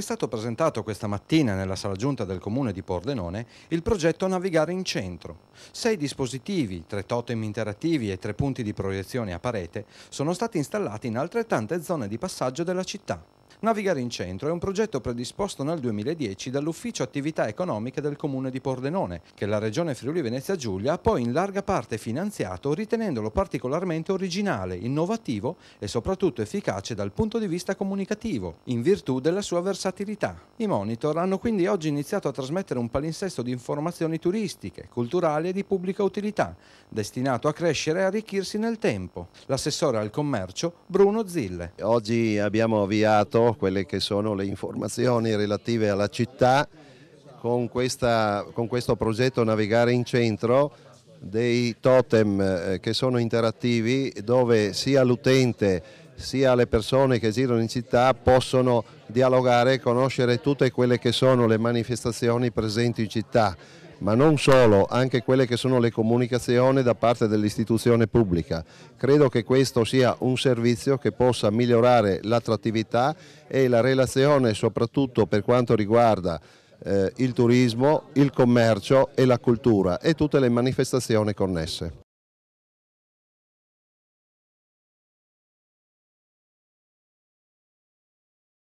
è stato presentato questa mattina nella sala giunta del comune di Pordenone il progetto Navigare in centro. Sei dispositivi, tre totem interattivi e tre punti di proiezione a parete sono stati installati in altrettante zone di passaggio della città. Navigare in Centro è un progetto predisposto nel 2010 dall'Ufficio Attività Economiche del Comune di Pordenone, che la Regione Friuli Venezia Giulia ha poi in larga parte finanziato ritenendolo particolarmente originale, innovativo e soprattutto efficace dal punto di vista comunicativo, in virtù della sua versatilità. I monitor hanno quindi oggi iniziato a trasmettere un palinsesto di informazioni turistiche, culturali e di pubblica utilità, destinato a crescere e arricchirsi nel tempo. L'assessore al commercio Bruno Zille. Oggi abbiamo avviato quelle che sono le informazioni relative alla città con, questa, con questo progetto Navigare in Centro dei totem eh, che sono interattivi dove sia l'utente sia le persone che girano in città possono dialogare e conoscere tutte quelle che sono le manifestazioni presenti in città ma non solo, anche quelle che sono le comunicazioni da parte dell'istituzione pubblica. Credo che questo sia un servizio che possa migliorare l'attrattività e la relazione soprattutto per quanto riguarda eh, il turismo, il commercio e la cultura e tutte le manifestazioni connesse.